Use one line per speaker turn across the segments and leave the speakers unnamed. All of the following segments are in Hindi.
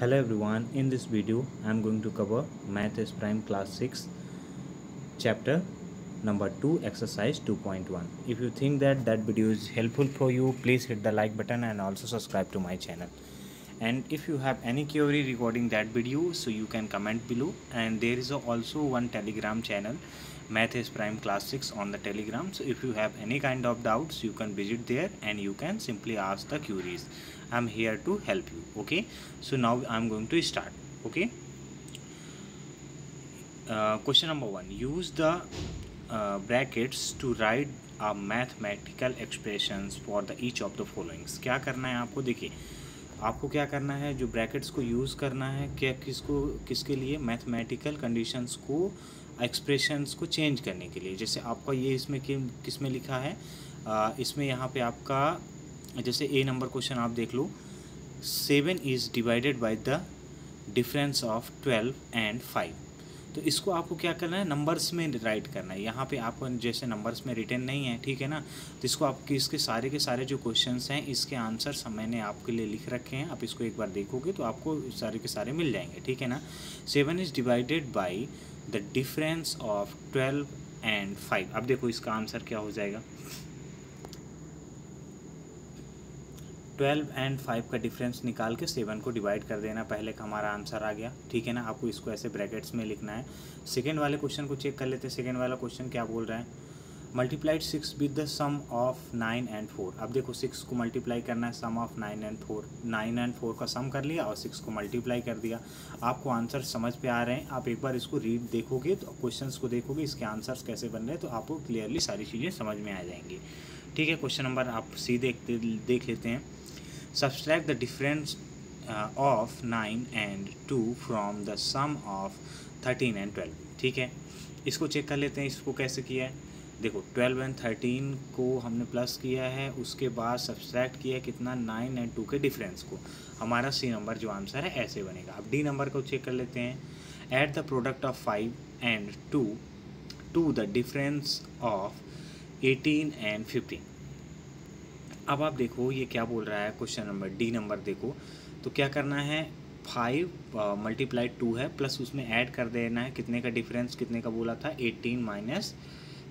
hello everyone in this video i'm going to cover math is prime class 6 chapter number 2 exercise 2.1 if you think that that video is helpful for you please hit the like button and also subscribe to my channel and if you have any query regarding that video so you can comment below and there is also one telegram channel math is prime class 6 on the telegram so if you have any kind of doubts you can visit there and you can simply ask the queries i'm here to help you okay so now i'm going to start okay uh, question number one use the uh, brackets to write a mathematical expressions for the each of the followings क्या करना है आपको देखिए आपको क्या करना है जो ब्रैकेट्स को यूज़ करना है क्या किसको किसके लिए मैथमेटिकल कंडीशंस को एक्सप्रेशंस को चेंज करने के लिए जैसे आपका ये इसमें कि, किस में लिखा है आ, इसमें यहाँ पे आपका जैसे ए नंबर क्वेश्चन आप देख लो seven is divided by the difference of twelve and five तो इसको आपको क्या करना है नंबर्स में राइट करना है यहाँ पे आपको जैसे नंबर्स में रिटर्न नहीं है ठीक है ना तो इसको आपके इसके सारे के सारे जो क्वेश्चंस हैं इसके आंसर्स मैंने आपके लिए लिख रखे हैं आप इसको एक बार देखोगे तो आपको सारे के सारे मिल जाएंगे ठीक है ना seven is divided by the difference of twelve and five अब देखो इसका आंसर क्या हो जाएगा ट्वेल्व एंड फाइव का डिफरेंस निकाल के सेवन को डिवाइड कर देना पहले का हमारा आंसर आ गया ठीक है ना आपको इसको ऐसे ब्रैकेट्स में लिखना है सेकेंड वाले क्वेश्चन को चेक कर लेते हैं सेकेंड वाला क्वेश्चन क्या बोल रहा है multiplied six with the sum of nine and four अब देखो सिक्स को मल्टीप्लाई करना है sum of nine and four nine and four का सम कर लिया और सिक्स को मल्टीप्लाई कर दिया आपको आंसर समझ पे आ रहे हैं आप एक बार इसको रीड देखोगे तो क्वेश्चंस को देखोगे इसके आंसर्स कैसे बन रहे हैं तो आपको क्लियरली सारी चीज़ें समझ में आ जाएंगी ठीक है क्वेश्चन नंबर आप सी देखते देख लेते हैं subtract the difference of nine and two from the sum of thirteen and twelve ठीक है इसको चेक कर लेते हैं इसको कैसे किया है देखो ट्वेल्व एंड थर्टीन को हमने प्लस किया है उसके बाद सब्सट्रैक्ट किया कितना नाइन एंड टू के डिफरेंस को हमारा सी नंबर जो आंसर है ऐसे बनेगा अब डी नंबर को चेक कर लेते हैं add the product of five and two to the difference of eighteen and fifteen अब आप देखो ये क्या बोल रहा है क्वेश्चन नंबर डी नंबर देखो तो क्या करना है फाइव मल्टीप्लाई टू है प्लस उसमें ऐड कर देना है कितने का डिफरेंस कितने का बोला था एटीन माइनस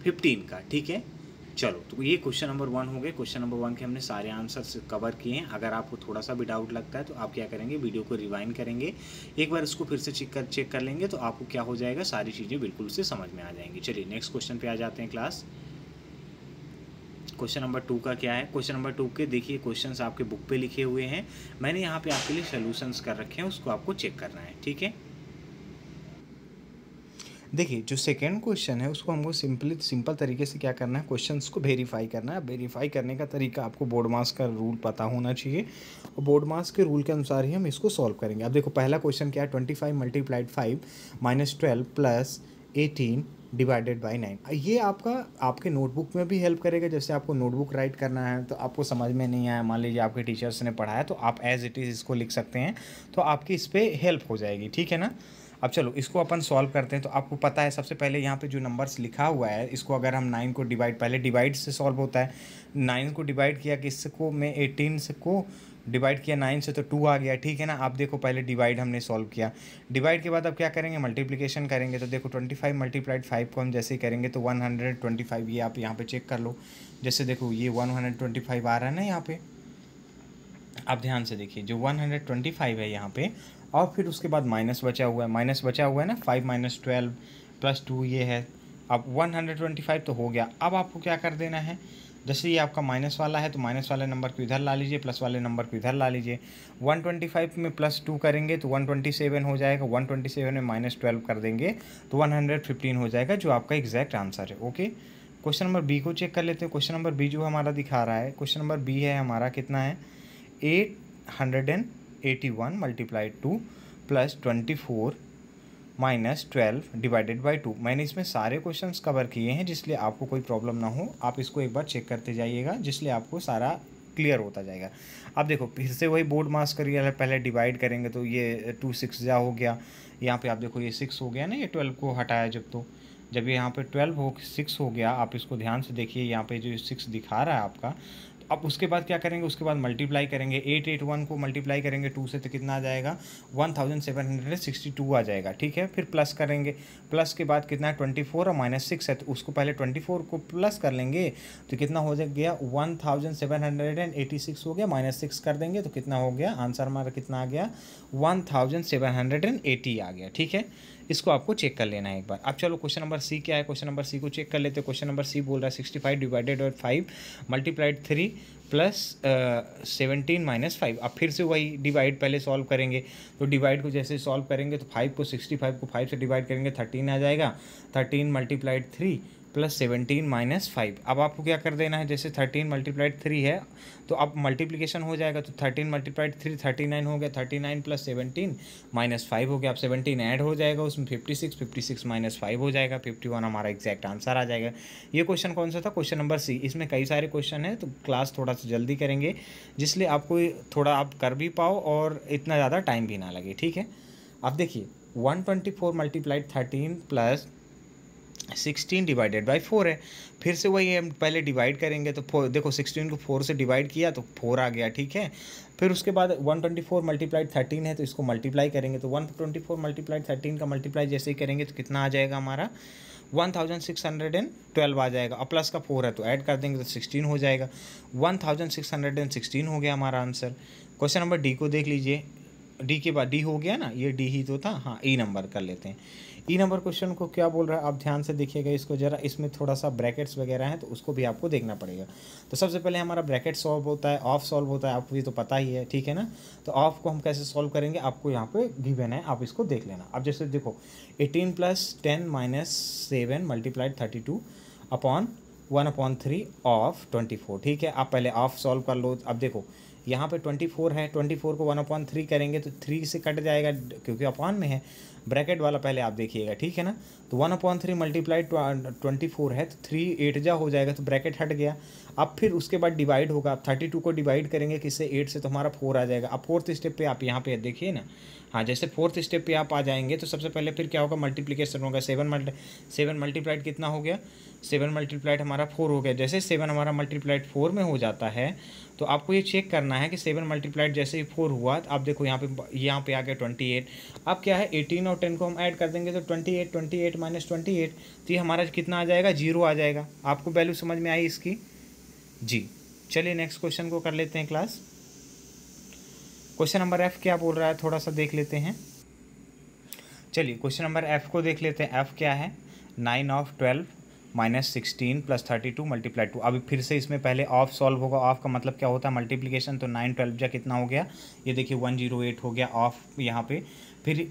फिफ्टीन का ठीक है चलो तो ये क्वेश्चन नंबर वन हो गए क्वेश्चन नंबर वन के हमने सारे आंसर्स कवर किए हैं अगर आपको थोड़ा सा भी डाउट लगता है तो आप क्या करेंगे वीडियो को रिवाइंड करेंगे एक बार इसको फिर से चेक कर चेक कर लेंगे तो आपको क्या हो जाएगा सारी चीज़ें बिल्कुल से समझ में आ जाएंगी चलिए नेक्स्ट क्वेश्चन पे आ जाते हैं क्लास क्वेश्चन नंबर टू का क्या है क्वेश्चन नंबर टू के देखिए क्वेश्चन आपके बुक पर लिखे हुए हैं मैंने यहाँ पर आपके लिए सोल्यूशंस कर रखे हैं उसको आपको चेक करना है ठीक है देखिए जो सेकेंड क्वेश्चन है उसको हमको सिंपली सिंपल तरीके से क्या करना है क्वेश्चन को वेरीफाई करना है वेरीफाई करने का तरीका आपको बोर्ड मास का रूल पता होना चाहिए और बोर्ड मास के रूल के अनुसार ही हम इसको सॉल्व करेंगे अब देखो पहला क्वेश्चन क्या है twenty five multiplied five minus twelve plus eighteen divided by nine ये आपका आपके नोटबुक में भी हेल्प करेगा जैसे आपको नोटबुक राइट करना है तो आपको समझ में नहीं आया मान लीजिए आपके टीचर्स ने पढ़ाया तो आप एज इट इज़ इसको लिख सकते हैं तो आपकी इस पर हेल्प हो जाएगी ठीक है ना अब चलो इसको अपन सॉल्व करते हैं तो आपको पता है सबसे पहले यहाँ पे जो नंबर्स लिखा हुआ है इसको अगर हम नाइन को डिवाइड पहले डिवाइड से सॉल्व होता है नाइन को डिवाइड किया किसको मैं एटीन से को डिवाइड किया नाइन से तो टू आ गया ठीक है ना आप देखो पहले डिवाइड हमने सॉल्व किया डिवाइड के बाद अब क्या करेंगे मल्टीप्लिकेशन करेंगे तो देखो ट्वेंटी फाइव मल्टीप्लाइड फाइव को हम जैसे ही करेंगे तो वन हंड्रेड ट्वेंटी फाइव ये आप यहाँ पे चेक कर लो जैसे देखो ये वन हंड्रेड ट्वेंटी फाइव आ रहा है ना यहाँ पे आप ध्यान से देखिए जो फाइव है यहाँ पे और फिर उसके बाद माइनस बचा हुआ है माइनस बचा हुआ है ना five minus twelve plus two ये है अब वन हंड्रेड ट्वेंटी फाइव तो हो गया अब आपको क्या कर देना है जैसे ये आपका माइनस वाला है तो माइनस वाले नंबर को इधर ला लीजिए प्लस वाले नंबर को इधर ला लीजिए वन ट्वेंटी फाइव में प्लस टू करेंगे तो वन ट्वेंटी सेवन हो जाएगा वन ट्वेंटी सेवन में माइनस ट्वेल्व कर देंगे तो वन हंड्रेड फिफ्टीन हो जाएगा जो आपका एग्जैक्ट आंसर है ओके क्वेश्चन नंबर बी को चेक कर लेते हैं क्वेश्चन नंबर बी जो हमारा दिखा रहा है क्वेश्चन नंबर बी है हमारा कितना है eight hundred and eighty one multiply two plus twenty four minus twelve divided by two मैंने इसमें सारे क्वेश्चन कवर किए हैं जिसलिए आपको कोई प्रॉब्लम ना हो आप इसको एक बार चेक करते जाइएगा जिसलिए आपको सारा क्लियर होता जाएगा अब देखो फिर से वही बोर्ड मास करिए पहले डिवाइड करेंगे तो ये टू सिक्स जहाँ हो गया यहाँ पे आप देखो ये सिक्स हो गया ना ये ट्वेल्व को हटाया जब तो जब ये यहाँ पे ट्वेल्व हो सिक्स हो गया आप इसको ध्यान से देखिए यहाँ पे जो सिक्स दिखा रहा है आपका अब उसके बाद क्या करेंगे उसके बाद मल्टीप्लाई करेंगे एट एट वन को मल्टीप्लाई करेंगे टू से तो कितना आ जाएगा one thousand seven hundred sixty two आ जाएगा ठीक है फिर प्लस करेंगे प्लस के बाद कितना ट्वेंटी फोर और माइनस सिक्स है तो उसको पहले ट्वेंटी फोर को प्लस कर लेंगे तो कितना हो गया one thousand seven hundred and eighty six हो गया माइनस सिक्स कर देंगे तो कितना हो गया आंसर हमारा कितना आ गया one thousand seven hundred and eighty आ गया ठीक है इसको आपको चेक कर लेना है एक बार अब चलो क्वेश्चन नंबर सी क्या है क्वेश्चन नंबर सी को चेक कर लेते हैं क्वेश्चन नंबर सी बोल रहा है sixty five divided by five multiplied three plus seventeen minus five अब फिर से वही डिवाइड पहले सॉल्व करेंगे तो डिवाइड को जैसे सॉल्व करेंगे तो फाइव को सिक्सटी फाइव को फाइव से डिवाइड करेंगे थर्टीन आ जाएगा thirteen multiplied three plus seventeen minus five अब आपको क्या कर देना है जैसे थर्टीन मल्टीप्लाइड थ्री है तो अब मल्टीप्लिकेशन हो जाएगा तो thirteen multiplied three thirty nine हो गया thirty nine plus seventeen minus five हो गया अब सेवनटीन ऐड हो जाएगा उसमें fifty six fifty six minus five हो जाएगा फिफ्टी वन हमारा एग्जैक्ट आंसर आ जाएगा ये क्वेश्चन कौन सा था क्वेश्चन नंबर सी इसमें कई सारे क्वेश्चन हैं तो क्लास थोड़ा सा जल्दी करेंगे जिसलिए आपको थोड़ा आप कर भी पाओ और इतना ज़्यादा टाइम भी ना लगे ठीक है अब देखिए one twenty four multiplied thirteen plus sixteen divided by four है फिर से वही हम पहले डिवाइड करेंगे तो फोर देखो सिक्सटीन को फोर से डिवाइड किया तो फोर आ गया ठीक है फिर उसके बाद one twenty four multiplied thirteen है तो इसको मल्टीप्लाई करेंगे तो one twenty four multiplied thirteen का मल्टीप्लाई जैसे ही करेंगे तो कितना आ जाएगा हमारा one thousand six hundred and twelve आ जाएगा और प्लस का फोर है तो ऐड कर देंगे तो सिक्सटीन हो जाएगा one thousand six hundred and sixteen हो गया हमारा आंसर क्वेश्चन नंबर डी को देख लीजिए डी के बाद डी हो गया ना ये डी ही तो था हाँ ई नंबर कर लेते हैं ई नंबर क्वेश्चन को क्या बोल रहा है आप ध्यान से देखिएगा इसको जरा इसमें थोड़ा सा ब्रैकेट्स वगैरह हैं तो उसको भी आपको देखना पड़ेगा तो सबसे पहले हमारा ब्रैकेट सॉल्व होता है ऑफ सॉल्व होता है आपको भी तो पता ही है ठीक है ना तो ऑफ को हम कैसे सॉल्व करेंगे आपको यहाँ पे गिवन है आप इसको देख लेना अब जैसे देखो eighteen plus ten minus seven multiplied thirty two upon one upon three of twenty four ठीक है आप पहले ऑफ सॉल्व कर लो अब देखो यहाँ पे ट्वेंटी फोर है ट्वेंटी फोर को वन अपॉन थ्री करेंगे तो थ्री से कट जाएगा क्योंकि अपॉन में है ब्रैकेट वाला पहले आप देखिएगा ठीक है ना तो one upon three multiply twenty four है तो थ्री एट जा हो जाएगा तो ब्रैकेट हट गया अब फिर उसके बाद डिवाइड होगा आप थर्टी टू को डिवाइड करेंगे किससे एट से तो हमारा फोर आ जाएगा अब फोर्थ स्टेप पे आप यहाँ पे देखिए ना हाँ जैसे फोर्थ स्टेप पे आप आ जाएंगे तो सबसे पहले फिर क्या होगा मल्टीप्लीकेशन होगा सेवन मल्टी सेवन मल्टीप्लाइड कितना हो गया सेवन मल्टीप्लाइड हमारा फोर हो गया जैसे सेवन हमारा मल्टीप्लाइड फोर में हो जाता है तो आपको ये चेक करना है कि सेवन मल्टीप्लाइड जैसे ही फोर हुआ तो आप देखो यहाँ पे यहाँ पे आ गया ट्वेंटी एट अब क्या है एटीन और टेन को हम ऐड कर देंगे तो twenty eight twenty eight minus twenty eight तो ये हमारा कितना आ जाएगा जीरो आ जाएगा आपको वैल्यू समझ में आई इसकी जी चलिए नेक्स्ट क्वेश्चन को कर लेते हैं क्लास क्वेश्चन नंबर एफ़ क्या बोल रहा है थोड़ा सा देख लेते हैं चलिए क्वेश्चन नंबर एफ़ को देख लेते हैं एफ़ क्या है nine of twelve minus sixteen plus thirty two multiply two अभी फिर से इसमें पहले ऑफ सॉल्व होगा ऑफ का मतलब क्या होता है मल्टीप्लीकेशन तो नाइन ट्वेल्व जा कितना हो गया ये देखिए वन जीरो एट हो गया ऑफ यहाँ पे फिर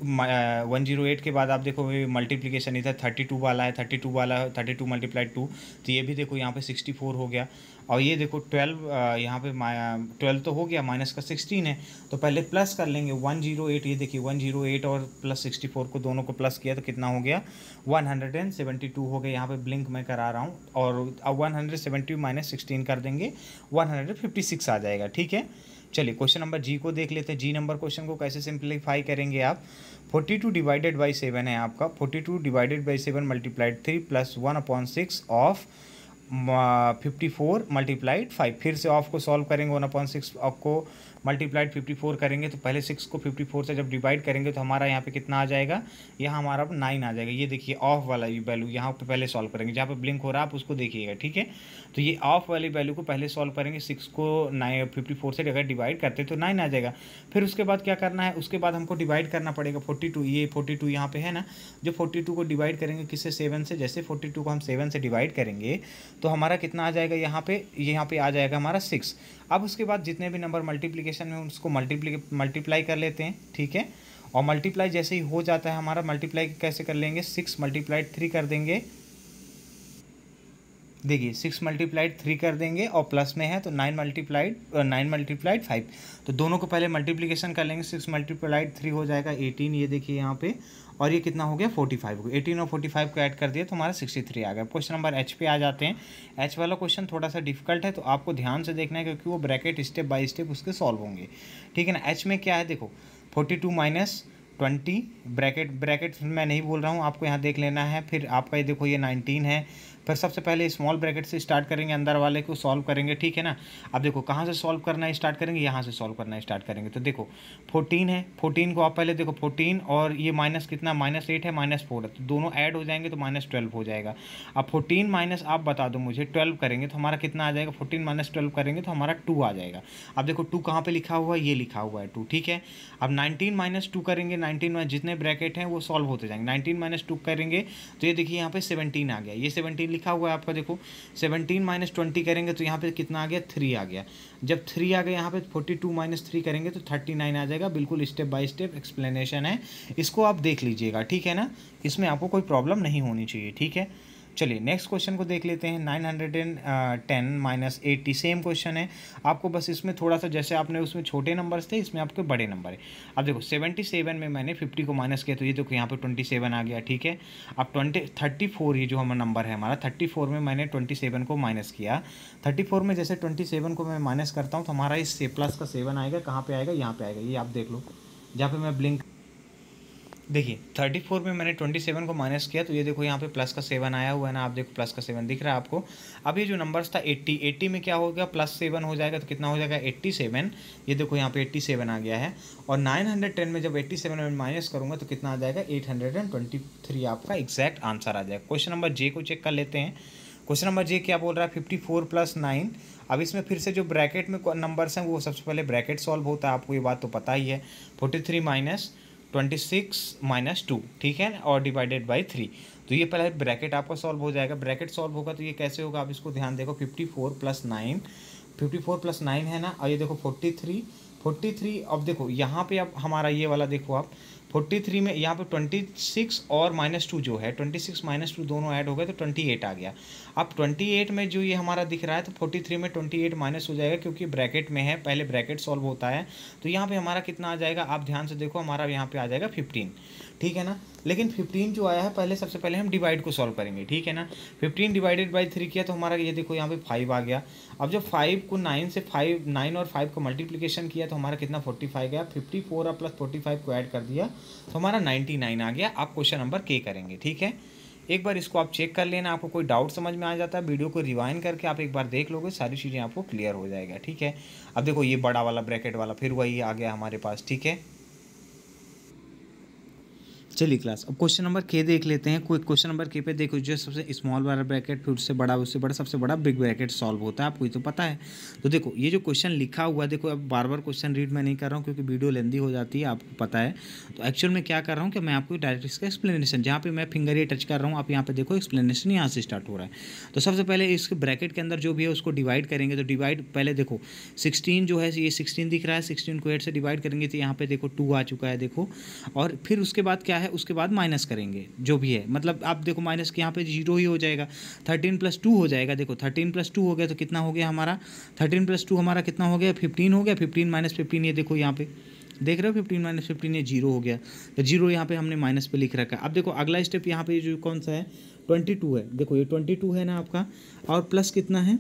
वन जीरो एट के बाद आप देखो मल्टीप्लीकेशन इधर थर्टी टू वाला है थर्टी टू वाला है थर्टी टू मल्टीप्लाई टू तो ये भी देखो यहाँ पे सिक्सटी फोर हो गया और ये देखो ट्वेल्व यहाँ पे ट्वेल्व तो हो गया माइनस का सिक्सटीन है तो पहले प्लस कर लेंगे वन जीरो एट ये देखिए वन जीरो एट और प्लस सिक्सटी फोर को दोनों को प्लस किया तो कितना हो गया one hundred and seventy two हो गया यहाँ पे ब्लिंक मैं करा रहा हूँ और अब one hundred seventy minus sixteen कर देंगे वन हंड्रेड फिफ्टी सिक्स आ जाएगा ठीक है चलिए क्वेश्चन नंबर जी को देख लेते हैं जी नंबर क्वेश्चन को कैसे सिंप्लीफाई करेंगे आप forty two divided by seven है आपका forty two divided by seven multiplied three plus one upon six of fifty four multiplied five फिर से ऑफ को सॉल्व करेंगे वन अपॉइंट सिक्स ऑफ को मल्टीप्लाइड फिफ्टी फोर करेंगे तो पहले सिक्स को फिफ्टी फोर से जब डिवाइड करेंगे तो हमारा यहाँ पे कितना आ जाएगा यहाँ हमारा अब नाइन आ जाएगा ये देखिए ऑफ वाला वैल्यू यहाँ पे पहले सॉल्व करेंगे जहाँ पे ब्लिंक हो रहा है आप उसको देखिएगा ठीक है तो ये ऑफ वाली वैल्यू को पहले सॉल्व करेंगे सिक्स को नाइन फिफ्टी फोर से अगर डिवाइड करते तो नाइन आ जाएगा फिर उसके बाद क्या करना है उसके बाद हमको डिवाइड करना पड़ेगा फोर्टी टू ये फोर्टी टू यहाँ पे है ना जो फोर्टी टू को डिवाइड करेंगे किससे सेवन से जैसे फोर्टी टू को हम सेवन से डिवाइड करेंगे तो हमारा कितना आ जाएगा यहाँ पे यहाँ पे आ जाएगा हमारा सिक्स अब उसके बाद जितने भी नंबर मल्टीप्लीकेशन में उसको मल्टीप्ली मल्टीप्लाई कर लेते हैं ठीक है और मल्टीप्लाई जैसे ही हो जाता है हमारा मल्टीप्लाई कैसे कर लेंगे सिक्स मल्टीप्लाई थ्री कर देंगे देखिए सिक्स मल्टीप्लाइड थ्री कर देंगे और प्लस में है तो nine multiplied nine multiplied five तो दोनों को पहले मल्टीप्लीकेशन कर लेंगे सिक्स मल्टीप्लाइड थ्री हो जाएगा एटीन ये देखिए यहाँ पे और ये कितना हो गया फोर्टी फाइव को एटीन और फोर्टी फाइव को ऐड कर दिया तो हमारा सिक्सटी थ्री आ गया क्वेश्चन नंबर एच पे आ जाते हैं एच वाला क्वेश्चन थोड़ा सा डिफिकल्ट है तो आपको ध्यान से देखना है क्योंकि वो ब्रैकेट स्टेप बाय स्टेप उसके सॉल्व होंगे ठीक है ना एच में क्या है देखो forty two minus twenty bracket bracket मैं नहीं बोल रहा हूँ आपको यहाँ देख लेना है फिर आपका ये देखो ये नाइनटीन है फिर सबसे पहले स्मॉल ब्रैकेट से स्टार्ट करेंगे अंदर वाले को सॉल्व करेंगे ठीक है ना अब देखो कहाँ से सॉल्व करना स्टार्ट करेंगे यहाँ से सॉल्व करना स्टार्ट करेंगे तो देखो फोर्टीन है फोर्टीन को आप पहले देखो फोर्टीन और ये माइनस कितना माइनस एट है माइनस फोर है तो दोनों ऐड हो जाएंगे तो माइनस ट्वेल्व हो जाएगा अब फोर्टीन माइनस आप बता दो मुझे ट्वेल्व करेंगे तो हमारा कितना आ जाएगा फोर्टीन माइनस ट्वेल्व करेंगे तो हमारा टू आ जाएगा अब देखो टू कहाँ पर लिखा हुआ है ये लिखा हुआ है टू ठीक है अब नाइनटीन माइनस टू करेंगे नाइनटीन माइनस जितने ब्रैकेट हैं वो सॉल्व होते जाएंगे नाइनटीन माइनस टू करेंगे तो ये देखिए यहाँ पर सेवनटीन आ गया ये सेवनटीन लिखा हुआ है आपका देखो सेवनटीन माइनस ट्वेंटी करेंगे तो यहाँ पे कितना आ गया थ्री आ गया जब थ्री आ गया यहाँ पे फोर्टी टू माइनस थ्री करेंगे तो थर्टी नाइन आ जाएगा बिल्कुल स्टेप बाय स्टेप एक्सप्लेनेशन है इसको आप देख लीजिएगा ठीक है ना इसमें आपको कोई प्रॉब्लम नहीं होनी चाहिए ठीक है चलिए नेक्स्ट क्वेश्चन को देख लेते हैं nine hundred and ten minus eighty same question है आपको बस इसमें थोड़ा सा जैसे आपने उसमें छोटे नंबर्स थे इसमें आपके बड़े नंबर है अब देखो सेवेंटी सेवन में मैंने फिफ्टी को माइनस किया तो ये देखो यहाँ पर ट्वेंटी सेवन आ गया ठीक है अब ट्वेंटी थर्टी फोर ये जो हमारा नंबर है हमारा थर्टी फोर में मैंने ट्वेंटी सेवन को माइनस किया थर्टी फोर में जैसे ट्वेंटी सेवन को मैं माइनस करता हूँ तो हमारा इस से प्लस का सेवन आएगा कहाँ पर आएगा यहाँ पर आएगा ये आप देख लो जहाँ पर मैं ब्लिंक देखिए थर्टी फोर में मैंने ट्वेंटी सेवन को माइनस किया तो ये देखो यहाँ पे प्लस का सेवन आया हुआ है ना आप देखो प्लस का सेवन दिख रहा है आपको अब ये जो नंबर्स था एट्टी एट्टी में क्या हो गया प्लस सेवन हो जाएगा तो कितना हो जाएगा एट्टी सेवन ये देखो यहाँ पे एट्टी सेवन आ गया है और नाइन हंड्रेड टेन में जब एट्टी सेवन में माइनस करूँगा तो कितना आ जाएगा eight hundred and twenty three आपका एग्जैक्ट आंसर आ जाएगा क्वेश्चन नंबर जे को चेक कर लेते हैं क्वेश्चन नंबर जे क्या बोल रहा है फिफ्टी फोर प्लस नाइन अब इसमें फिर से जो ब्रैकेट में नंबर्स हैं वो सबसे पहले ब्रैकेट सॉल्व होता है आपको ये बात तो पता ही है forty three minus twenty six minus two ठीक है और डिवाइडेड बाई थ्री तो ये पहले ब्रैकेट आपका सॉल्व हो जाएगा ब्रैकेट सॉल्व होगा तो ये कैसे होगा आप इसको ध्यान देखो fifty four plus nine fifty four plus nine है ना और ये देखो फोर्टी थ्री फोर्टी थ्री अब देखो यहाँ पे अब हमारा ये वाला देखो आप फोर्टी थ्री में यहाँ पे ट्वेंटी सिक्स और माइनस टू जो है ट्वेंटी सिक्स माइनस टू दोनों ऐड हो गए तो ट्वेंटी एट आ गया अब ट्वेंटी एट में जो ये हमारा दिख रहा है तो फोर्टी थ्री में ट्वेंटी एट माइनस हो जाएगा क्योंकि ब्रैकेट में है पहले ब्रैकेट सॉल्व होता है तो यहाँ पे हमारा कितना आ जाएगा आप ध्यान से देखो हमारा यहाँ पे आ जाएगा फिफ्टीन ठीक है ना लेकिन फिफ्टीन जो आया है पहले सबसे पहले हम डिवाइड को सॉल्व करेंगे ठीक है ना फिफ्टीन डिवाइडेड बाई थ्री किया तो हमारा ये देखो यहाँ पे फाइव आ गया अब जब फाइव को नाइन से फाइव नाइन और फाइव को मल्टीप्लीकेशन किया तो हमारा कितना फोर्टी फाइव गया फिफ्टी फोर और प्लस फोर्टी फाइव को ऐड कर दिया तो हमारा 99 आ गया आप क्वेश्चन नंबर के करेंगे ठीक है एक बार इसको आप चेक कर लेना आपको कोई डाउट समझ में आ जाता है वीडियो को रिवाइन करके आप एक बार देख लोगे सारी चीज़ें आपको क्लियर हो जाएगा ठीक है अब देखो ये बड़ा वाला ब्रैकेट वाला फिर वही आ गया हमारे पास ठीक है चलिए क्लास अब क्वेश्चन नंबर के देख लेते हैं कोई क्वेश्चन नंबर के पे देखो जो सबसे स्मॉल वाला ब्रैकेट फिर उससे बड़ा उससे बड़ा सबसे बड़ा बिग ब्रैकेट सॉल्व होता है आपको ये तो पता है तो देखो ये जो क्वेश्चन लिखा हुआ है देखो अब बार बार क्वेश्चन रीड मैं नहीं कर रहा हूँ क्योंकि वीडियो लेंदी हो जाती है आपको पता है तो एक्चुअल में क्या कर रहा हूँ कि मैं आपको डायरेक्ट इसका एक्सप्लेनेशन जहाँ पर मैं फिंगर ये टच कर रहा हूँ आप यहाँ पर देखो एक्सप्लेनेशन यहाँ से स्टार्ट हो रहा है तो सबसे पहले इस ब्रैकेट के अंदर जो भी है उसको डिवाइड करेंगे तो डिवाइड पहले देखो सिक्सटीन जो है ये सिक्सटीन दिख रहा है सिक्सटीन को एट से डिवाइड करेंगे तो यहाँ पे देखो टू आ चुका है देखो और फिर उसके बाद क्या है है उसके बाद माइनस करेंगे जो भी है मतलब आप देखो माइनस के यहाँ पे जीरो ही हो जाएगा थर्टीन प्लस टू हो जाएगा देखो थर्टीन प्लस टू हो गया तो कितना हो गया हमारा थर्टीन प्लस टू हमारा कितना हो गया फिफ्टीन हो गया फिफ्टीन माइनस फिफ्टीन ये देखो यहाँ पे देख रहे हो फिफ्टीन माइनस फिफ्टीन ये जीरो हो गया तो जीरो यहाँ पे हमने माइनस पे लिख रखा है अब देखो अगला स्टेप यहाँ पे जो कौन सा है ट्वेंटी टू है देखो ये ट्वेंटी टू है ना आपका और प्लस कितना है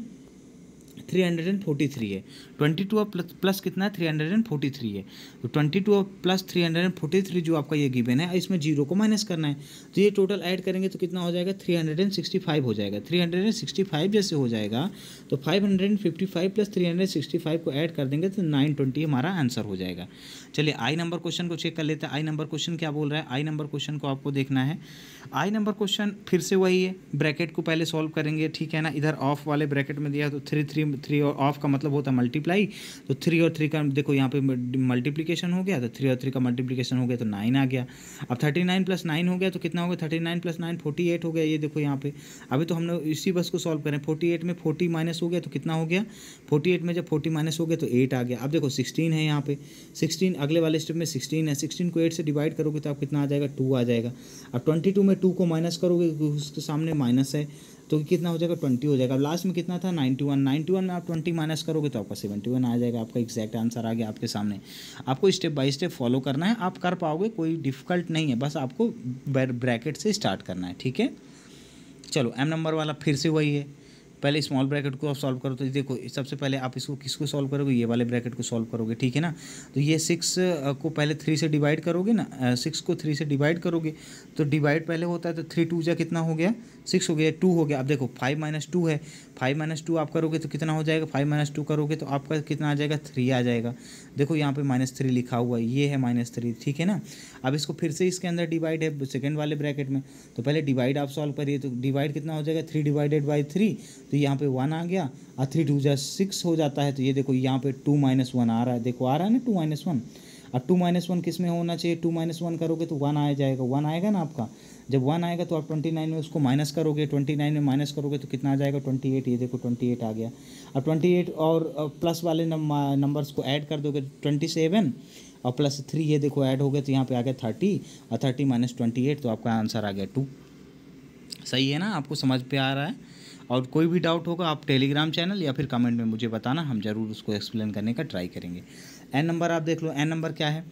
343 है 22 और प्लस प्लस कितना है 343 है तो 22 और प्लस 343 जो आपका ये गिवन है इसमें जीरो को माइनस करना है तो ये टोटल ऐड करेंगे तो कितना हो जाएगा 365 हो जाएगा 365 जैसे हो जाएगा तो 555 प्लस 365 को ऐड कर देंगे तो 920 हमारा आंसर हो जाएगा चलिए आई नंबर क्वेश्चन को चेक कर लेते हैं आई नंबर क्वेश्चन क्या बोल रहा है आई नंबर क्वेश्चन को आपको देखना है आई नंबर क्वेश्चन फिर से वही है ब्रैकेट को पहले सॉल्व करेंगे ठीक है ना इधर ऑफ वाले ब्रैकेट में दिया तो थ्री थ्री थ्री और ऑफ का मतलब होता है मल्टीप्लाई तो थ्री और थ्री का देखो यहाँ पे मल्टीप्लीकेशन हो गया तो थ्री और थ्री का मल्टीप्लीकेशन हो गया तो नाइन आ गया अब थर्टी नाइन प्लस नाइन हो गया तो कितना हो गया thirty nine plus nine forty eight हो गया ये देखो यहाँ पे अभी तो हम लोग इसी बस को सॉल्व करें फोर्टी एट में फोर्टी माइनस हो गया तो कितना हो गया फोर्टी एट में जब फोर्टी माइनस हो गया तो एट आ गया अब देखो सिक्सटीन है यहाँ पे सिक्सटीन अगले वाले स्टेप में सिक्सटीन है सिक्सटीन को एट से डिवाइड करोगे तो आप कितना आ जाएगा टू आ जाएगा अब ट्वेंटी टू में टू को माइनस करोगे उसके सामने माइनस है तो कितना हो जाएगा ट्वेंटी हो जाएगा लास्ट में कितना था नाइन्टी वन नाइन्टी वन में आप ट्वेंटी माइनस करोगे तो आपका सेवेंटी वन आ जाएगा आपका एग्जैक्ट आंसर आ गया आपके सामने आपको स्टेप बाय स्टेप फॉलो करना है आप कर पाओगे कोई डिफिकल्ट नहीं है बस आपको ब्रैकेट से स्टार्ट करना है ठीक है चलो एम नंबर वाला फिर से वही है पहले स्मॉल ब्रैकेट को आप सॉल्व करो तो देखो सबसे पहले आप इसको किसको सॉल्व करोगे ये वाले ब्रैकेट को सॉल्व करोगे ठीक है ना तो ये सिक्स को पहले थ्री से डिवाइड करोगे ना सिक्स को थ्री से डिवाइड करोगे तो डिवाइड पहले होता है तो थ्री टू जा कितना हो गया सिक्स हो गया टू हो गया अब देखो फाइव माइनस टू है फाइव माइनस टू आप करोगे तो कितना हो जाएगा फाइव माइनस टू करोगे तो आपका कितना आ जाएगा थ्री आ जाएगा देखो यहाँ पे माइनस थ्री लिखा हुआ है ये है माइनस थ्री ठीक है ना अब इसको फिर से इसके अंदर डिवाइड है सेकेंड वाले ब्रैकेट में तो पहले डिवाइड आप सॉल्व करिए तो डिवाइड कितना हो जाएगा थ्री डिवाइडेड बाई थ्री तो यहाँ पे वन आ गया और थ्री टू जा सिक्स हो जाता है तो ये देखो यहाँ पे टू माइनस वन आ रहा है देखो आ रहा है ना टू माइनस वन अब टू माइनस वन किस में होना चाहिए टू माइनस वन करोगे तो वन आ जाएगा वन आएगा ना आपका जब वन आएगा तो आप ट्वेंटी नाइन में उसको माइनस करोगे ट्वेंटी नाइन में माइनस करोगे तो कितना आ जाएगा ट्वेंटी एट ये देखो ट्वेंटी एट आ गया अब ट्वेंटी एट और प्लस वाले नंबर्स को ऐड कर दोगे ट्वेंटी सेवन और प्लस थ्री ये देखो ऐड हो गया तो यहाँ पे आ गया थर्टी और थर्टी माइनस ट्वेंटी एट तो आपका आंसर आ गया टू सही है ना आपको समझ पे आ रहा है और कोई भी डाउट होगा आप टेलीग्राम चैनल या फिर कमेंट में मुझे बताना हम ज़रूर उसको एक्सप्लेन करने का ट्राई करेंगे एन नंबर आप देख लो एन नंबर क्या है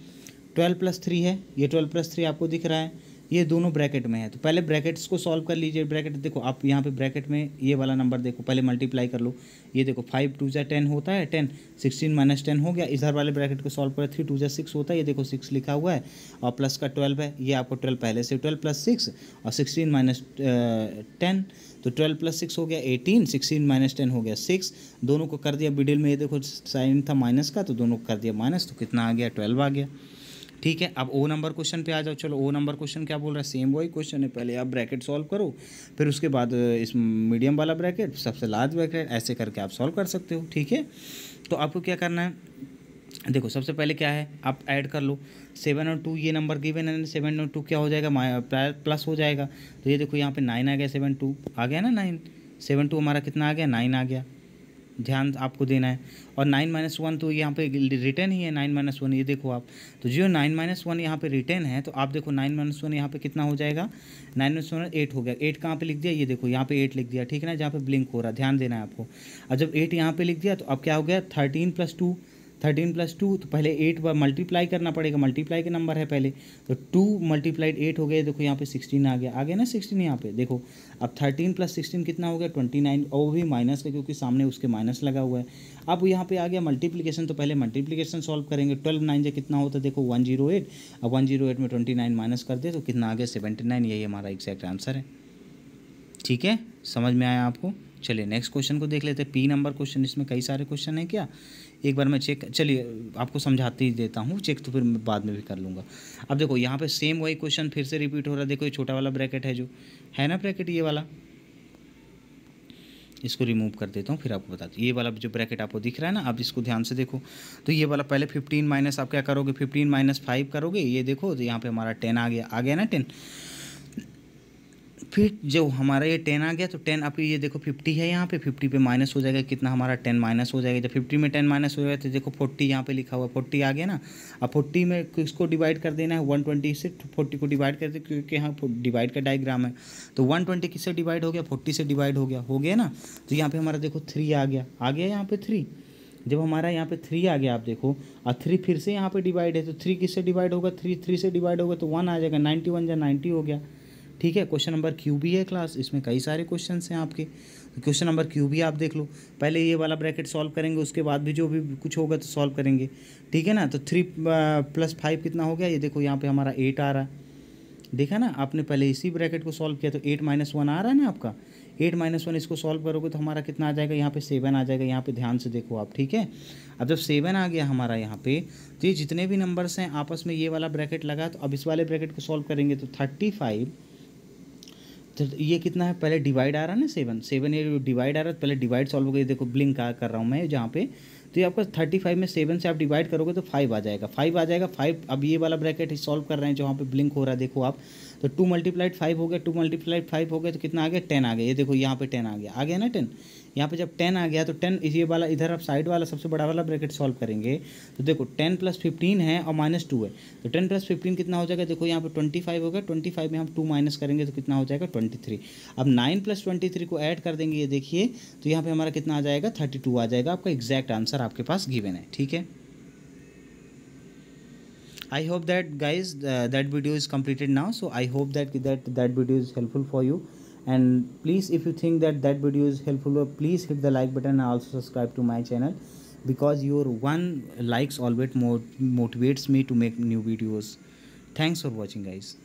ट्वेल्व प्लस थ्री है ये ट्वेल्व प्लस थ्री आपको दिख रहा है ये दोनों ब्रैकेट में है तो पहले ब्रैकेट्स को सॉल्व कर लीजिए ब्रैकेट देखो आप यहाँ पे ब्रैकेट में ये वाला नंबर देखो पहले मल्टीप्लाई कर लो ये देखो फाइव टू जै टेन होता है टेन सिक्सटीन माइनस टेन हो गया इधर वाले ब्रैकेट को सॉल्व करें थ्री टू जै सिक्स होता है ये देखो सिक्स लिखा हुआ है और प्लस का ट्वेल्व है ये आपको ट्वेल्व पहले से ट्वेल्व प्लस सिक्स और सिक्सटीन माइनस टेन तो ट्वेल्व प्लस सिक्स हो गया एटीन सिक्सटीन माइनस टेन हो गया सिक्स दोनों को कर दिया बिडिल में ये देखो साइन था माइनस का तो दोनों को कर दिया माइनस तो कितना आ गया ट्वेल्व आ गया ठीक है अब ओ नंबर क्वेश्चन पे आ जाओ चलो ओ नंबर क्वेश्चन क्या बोल रहा है सेम वही क्वेश्चन है पहले आप ब्रैकेट सॉल्व करो फिर उसके बाद इस मीडियम वाला ब्रैकेट सबसे लार्ज ब्रैकेट ऐसे करके आप सॉल्व कर सकते हो ठीक है तो आपको क्या करना है देखो सबसे पहले क्या है आप ऐड कर लो सेवन और टू ये नंबर गिवन है सेवन और टू क्या हो जाएगा प्लस हो जाएगा तो ये देखो यहाँ पे नाइन आ गया सेवन टू आ गया ना नाइन सेवन टू हमारा कितना आ गया नाइन आ गया ध्यान आपको देना है और नाइन माइनस वन तो यहाँ पे रिटर्न ही है नाइन माइनस वन ये देखो आप तो जो नाइन माइनस वन यहाँ पे रिटर्न है तो आप देखो नाइन माइनस वन यहाँ पे कितना हो जाएगा नाइन माइनस वन एट हो गया एट कहाँ पे लिख दिया ये देखो यहाँ पे एट लिख दिया ठीक है ना जहाँ पे ब्लिंक हो रहा है ध्यान देना है आपको और जब एट यहाँ पे लिख दिया तो अब क्या हो गया thirteen plus two thirteen plus two तो पहले एट बार मल्टीप्लाई करना पड़ेगा मल्टीप्लाई के नंबर है पहले तो टू मल्टीप्लाइड एट हो गए देखो यहाँ पे सिक्सटीन आ गया आ गया ना सिक्सटीन यहाँ पे देखो अब थर्टीन प्लस सिक्सटीन कितना हो गया ट्वेंटी नाइन और वो भी माइनस का क्योंकि सामने उसके माइनस लगा हुआ है अब यहाँ पे आ गया मल्टीप्लीकेशन तो पहले मल्टीप्लीकेशन सॉल्व करेंगे ट्वेल्व नाइन जो कितना होता है देखो वन जीरो एट अब वन जीरो एट में ट्वेंटी नाइन माइनस कर दे तो कितना आ गया सेवेंटी नाइन यही हमारा एग्जैक्ट आंसर है ठीक है समझ में आया आपको चलिए नेक्स्ट क्वेश्चन को देख लेते हैं पी नंबर क्वेश्चन इसमें कई सारे क्वेश्चन हैं क्या एक बार मैं चेक चलिए आपको समझाते ही देता हूँ चेक तो फिर मैं बाद में भी कर लूँगा अब देखो यहाँ पे सेम वही क्वेश्चन फिर से रिपीट हो रहा है देखो ये छोटा वाला ब्रैकेट है जो है ना ब्रैकेट ये वाला इसको रिमूव कर देता हूँ फिर आपको बता ये वाला जो ब्रैकेट आपको दिख रहा है ना आप इसको ध्यान से देखो तो ये वाला पहले फिफ्टीन माइनस आप क्या करोगे फिफ्टीन माइनस फाइव करोगे ये देखो तो यहाँ पे हमारा टेन आ गया आ गया ना टेन फिर जो हमारा ये टेन आ गया तो टेन आपकी ये देखो फिफ्टी है यहाँ पे फिफ्टी पे माइनस हो जाएगा कितना हमारा टेन माइनस हो जाएगा जब फिफ्टी में टेन माइनस हो जाएगा तो देखो फोर्टी यहाँ पे लिखा हुआ फोर्टी आ गया ना अब फोर्टी में किसको डिवाइड कर देना है वन ट्वेंटी से फोर्टी को डिवाइड कर दे क्योंकि यहाँ डिवाइड का डायग्राम है तो वन ट्वेंटी किससे डिवाइड हो गया फोर्टी से डिवाइड हो गया हो गया ना तो यहाँ पर हमारा देखो थ्री आ गया आ गया यहाँ पर थ्री जब हमारा यहाँ पे थ्री आ गया आप देखो और थ्री फिर से यहाँ पे डिवाइड है तो थ्री किससे डिवाइड होगा थ्री थ्री से डिवाइड होगा तो वन आ जाएगा नाइन्टी वन या नाइन्टी हो गया ठीक है क्वेश्चन नंबर क्यू भी है क्लास इसमें कई सारे क्वेश्चन हैं आपके क्वेश्चन नंबर क्यू भी आप देख लो पहले ये वाला ब्रैकेट सॉल्व करेंगे उसके बाद भी जो भी कुछ होगा तो सॉल्व करेंगे ठीक है ना तो थ्री प्लस फाइव कितना हो गया ये देखो यहाँ पे हमारा एट आ रहा है देखा ना आपने पहले इसी ब्रैकेट को सॉल्व किया तो एट माइनस वन आ रहा है ना आपका एट माइनस वन इसको सॉल्व करोगे तो हमारा कितना आ जाएगा यहाँ पे सेवन आ जाएगा यहाँ पे ध्यान से देखो आप ठीक है अब जब सेवन आ गया हमारा यहाँ पे तो ये जितने भी नंबर्स हैं आपस में ये वाला ब्रैकेट लगा तो अब इस वाले ब्रैकेट को सॉल्व करेंगे तो थर्टी फाइव तो ये कितना है पहले डिवाइड आ रहा है ना सेवन सेवन ये डिवाइड आ रहा है पहले डिवाइड सॉल्व हो गई देखो ब्लिंक कर रहा हूँ मैं जहाँ पे तो ये आपका थर्टी फाइव में सेवन से आप डिवाइड करोगे तो फाइव आ जाएगा फाइव आ जाएगा फाइव अब ये वाला ब्रैकेट सॉल्व कर रहे हैं जहाँ पे ब्लिंक हो रहा है देखो आप तो टू मल्टीप्लाइड फाइव हो गया टू मल्टीप्लाइड फाइव हो गया तो कितना आ गया टेन आ गया ये देखो यहाँ पे टेन आ गया आ गया ना टेन यहाँ पे जब टेन आ गया तो टेन ये वाला इधर आप साइड वाला सबसे बड़ा वाला ब्रैकेट सॉल्व करेंगे तो देखो टेन प्लस फिफ्टीन है और माइनस टू है तो टेन प्लस फिफ्टीन कितना हो जाएगा देखो यहाँ पे ट्वेंटी फाइव होगा ट्वेंटी फाइव में हम टू माइनस करेंगे तो कितना हो जाएगा ट्वेंटी थ्री अब नाइन प्लस ट्वेंटी थ्री को ऐड कर देंगे ये देखिए तो यहाँ पर हमारा कितना आ जाएगा थर्टी टू आ जाएगा आपका एग्जैक्ट आंसर आपके पास गिवेन है ठीक है i hope that guys uh, that video is completed now so i hope that that that video is helpful for you and please if you think that that video is helpful uh, please hit the like button and also subscribe to my channel because your one likes always motivates me to make new videos thanks for watching guys